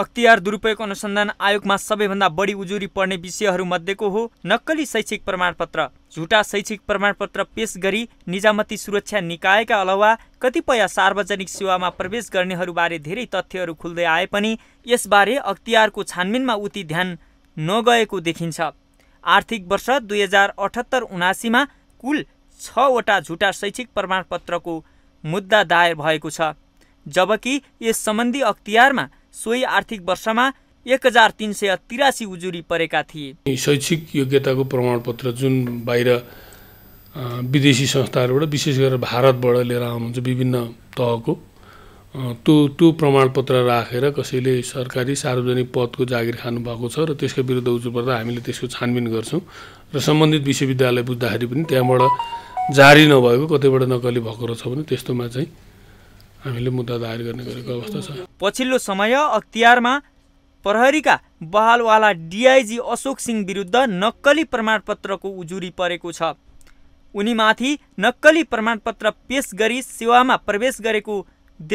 अख्तियार दुरुपयोग अनुसन्धान आयोगमा सबैभन्दा बढी उजुरी पर्ने विषयहरूमध्येको हो नक्कली शैक्षिक प्रमाणपत्र झुटा शैक्षिक प्रमाणपत्र पेश गरी निजामती सुरक्षा निकायका अलावा कतिपय सार्वजनिक सेवामा प्रवेश गर्नेहरूबारे धेरै तथ्यहरू खुल्दै आए पनि यसबारे अख्तियारको छानबिनमा उति ध्यान नगएको देखिन्छ आर्थिक वर्ष दुई हजार अठहत्तर उनासीमा कुल छवटा झुटा शैक्षिक प्रमाणपत्रको मुद्दा दायर भएको छ जबकि यस सम्बन्धी अख्तियारमा सोही आर्थिक वर्षमा एक हजार तिन सय तिरासी उजुरी परेका थिए शैक्षिक योग्यताको प्रमाणपत्र जुन बाहिर विदेशी संस्थाहरूबाट विशेष गरेर भारतबाट लिएर आउनुहुन्छ विभिन्न तहको त्यो त्यो प्रमाणपत्र राखेर रा कसैले सरकारी सार्वजनिक पदको जागिर खानुभएको छ र त्यसको विरुद्ध उजुर पर्दा हामीले त्यसको छानबिन गर्छौँ र सम्बन्धित विश्वविद्यालय बुझ्दाखेरि पनि त्यहाँबाट जारी नभएको कतैबाट नकली भएको रहेछ भने त्यस्तोमा चाहिँ हामीले मुद्दा दायर गर्ने गरेको अवस्था छ पछिल्लो समय अख्तियारमा प्रहरीका बहालवाला डिआइजी अशोक सिंह विरुद्ध नक्कली प्रमाणपत्रको उजुरी परेको छ उनीमाथि नक्कली प्रमाणपत्र पेस गरी सेवामा प्रवेश गरेको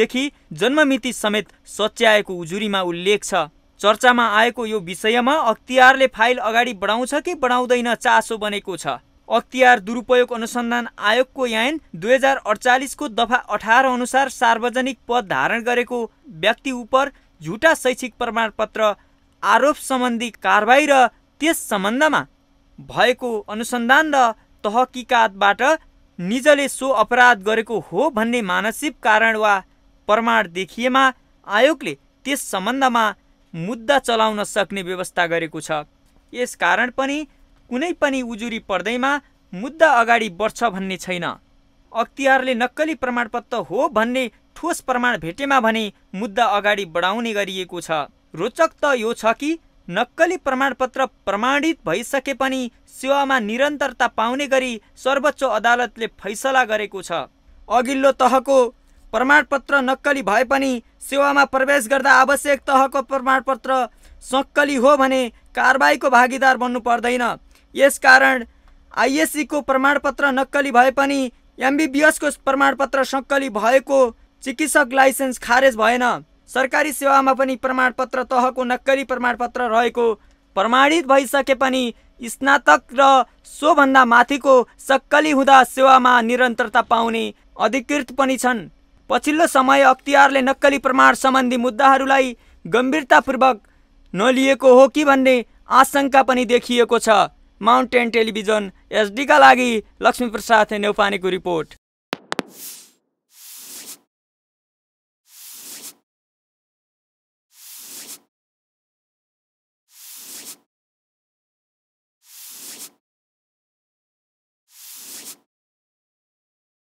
देखि जन्ममिति समेत सच्याएको उजुरीमा उल्लेख छ चर्चामा आएको यो विषयमा अख्तियारले फाइल अगाडि बढाउँछ कि बढाउँदैन चासो बनेको छ अख्तियार दुरुपयोग अनुसन्धान आयोगको यान दुई हजार अडचालिसको दफा अठार अनुसार सार्वजनिक पद धारण गरेको व्यक्ति उप झुटा शैक्षिक प्रमाणपत्र आरोप सम्बन्धी कारवाही र त्यस सम्बन्धमा भएको अनुसन्धान र तहकिकातबाट निजले सो अपराध गरेको हो भन्ने मानसिक कारण वा प्रमाण देखिएमा आयोगले त्यस सम्बन्धमा मुद्दा चलाउन सक्ने व्यवस्था गरेको छ यस कारण पनि कुनै पनि उजुरी पर्दैमा मुद्दा अगाडि बढ्छ भन्ने छैन अख्तियारले नक्कली प्रमाणपत्र हो भन्ने ठोस प्रमाण भेटेमा भने मुद्दा अगाडि बढाउने गरिएको छ रोचक त यो छ कि नक्कली प्रमाणपत्र प्रमाणित भइसके पनि सेवामा निरन्तरता पाउने गरी सर्वोच्च अदालतले फैसला गरेको छ अघिल्लो तहको प्रमाणपत्र नक्कली भए पनि सेवामा प्रवेश गर्दा आवश्यक तहको प्रमाणपत्र सक्कली हो भने कारबाहीको भागीदार बन्नु पर्दैन यसकारण आइएससीको प्रमाणपत्र नक्कली भए पनि एमबिबिएसको प्रमाणपत्र सक्कली भएको चिकित्सक लाइसेन्स खारेज भएन सरकारी सेवामा पनि प्रमाणपत्र तहको नक्कली प्रमाणपत्र रहेको प्रमाणित भइसके पनि स्नातक र सोभन्दा माथिको सक्कली हुँदा सेवामा निरन्तरता पाउने अधिकृत पनि छन् पछिल्लो समय अख्तियारले नक्कली प्रमाण सम्बन्धी मुद्दाहरूलाई गम्भीरतापूर्वक नलिएको हो कि भन्ने आशंका पनि देखिएको छ माउन्टेन टेलिभिजन एसडीका लागि लक्ष्मीप्रसाद नेउपानेको रिपोर्ट